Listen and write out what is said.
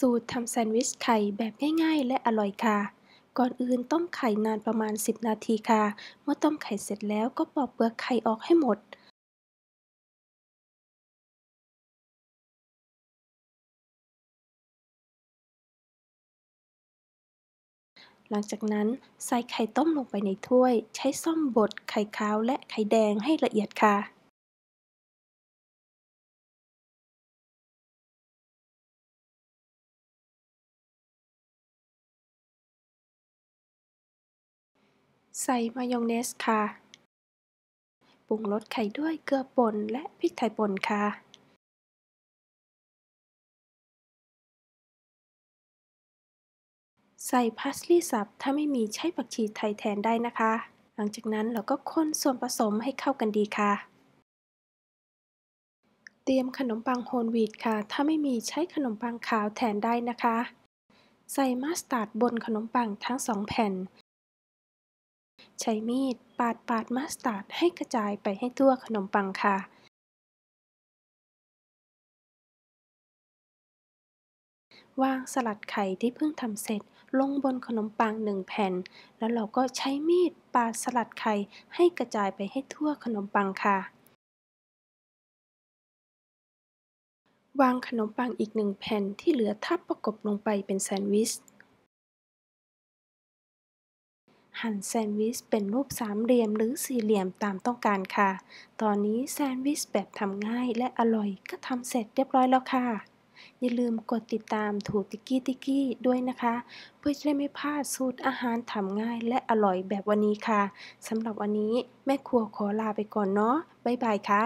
สูตรทำแซนด์วิชไข่แบบง่ายๆ และอร่อยค่ะ ก่อนอื่นต้มไข่นานประมาณ 10 นาทีค่ะ เมื่อต้มไข่เสร็จแล้วก็ปอกเปลือกไข่ออกให้หมด หลังจากนั้น ใส่ไข่ต้มลงไปในถ้วย ใช้ซ่อมบด ไข่ขาวและไข่แดงให้ละเอียดค่ะใส่มายองเนสค่ะ ปรุงรสไข่ด้วยเกลือป่นและพริกไทยป่นค่ะ ใส่พาสลีย์สับ ถ้าไม่มีใช้ผักชีไทยแทนได้นะคะ หลังจากนั้นเราก็คนส่วนผสมให้เข้ากันดีค่ะ เตรียมขนมปังโฮลวีตค่ะ ถ้าไม่มีใช้ขนมปังขาวแทนได้นะคะ ใส่มัสตาร์ด บนขนมปังทั้งสองแผ่นใช้มีดปาดปาดมาสตาร์ดให้กระจายไปให้ทั่วขนมปังค่ะ วางสลัดไข่ที่เพิ่งทำเสร็จลงบนขนมปังหนึ่งแผ่น แล้วเราก็ใช้มีดปาดสลัดไข่ให้กระจายไปให้ทั่วขนมปังค่ะ วางขนมปังอีกหนึ่งแผ่นที่เหลือทับประกบลงไปเป็นแซนด์วิชหั่นแซนด์วิชเป็นรูปสามเหลี่ยมหรือสี่เหลี่ยมตามต้องการค่ะ ตอนนี้แซนด์วิชแบบทำง่ายและอร่อยก็ทำเสร็จเรียบร้อยแล้วค่ะ อย่าลืมกดติดตามถูติกี้ติกี้ด้วยนะคะ เพื่อจะได้ไม่พลาดสูตรอาหารทำง่ายและอร่อยแบบวันนี้ค่ะ สำหรับวันนี้แม่ครัวขอลาไปก่อนเนาะบ๊ายบายค่ะ